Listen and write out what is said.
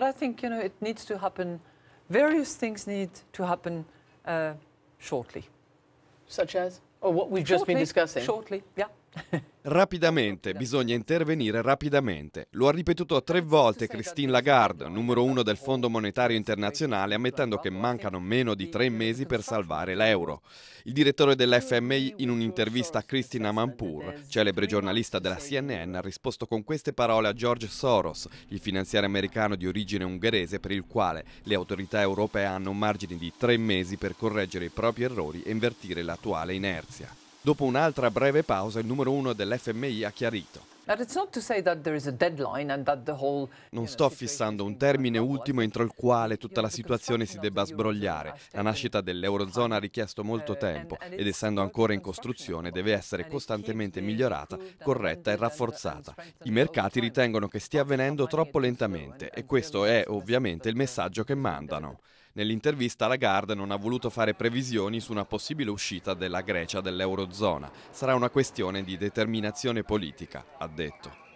But I think, you know, it needs to happen. Various things need to happen uh, shortly. Such as? Or what we've shortly, just been discussing? Shortly, yeah. Rapidamente, bisogna intervenire rapidamente. Lo ha ripetuto tre volte Christine Lagarde, numero uno del Fondo Monetario Internazionale, ammettendo che mancano meno di tre mesi per salvare l'euro. Il direttore dell'FMI, in un'intervista a Christina Manpur, celebre giornalista della CNN, ha risposto con queste parole a George Soros, il finanziario americano di origine ungherese per il quale le autorità europee hanno un margine di tre mesi per correggere i propri errori e invertire l'attuale inerzia. Dopo un'altra breve pausa, il numero uno dell'FMI ha chiarito. Non sto fissando un termine ultimo entro il quale tutta la situazione si debba sbrogliare. La nascita dell'Eurozona ha richiesto molto uh, tempo ed essendo ancora in costruzione deve essere costantemente migliorata, corretta e rafforzata. I mercati ritengono che stia avvenendo troppo lentamente e questo è ovviamente il messaggio che mandano. Nell'intervista Lagarde non ha voluto fare previsioni su una possibile uscita della Grecia dell'Eurozona. Sarà una questione di determinazione politica, ha detto.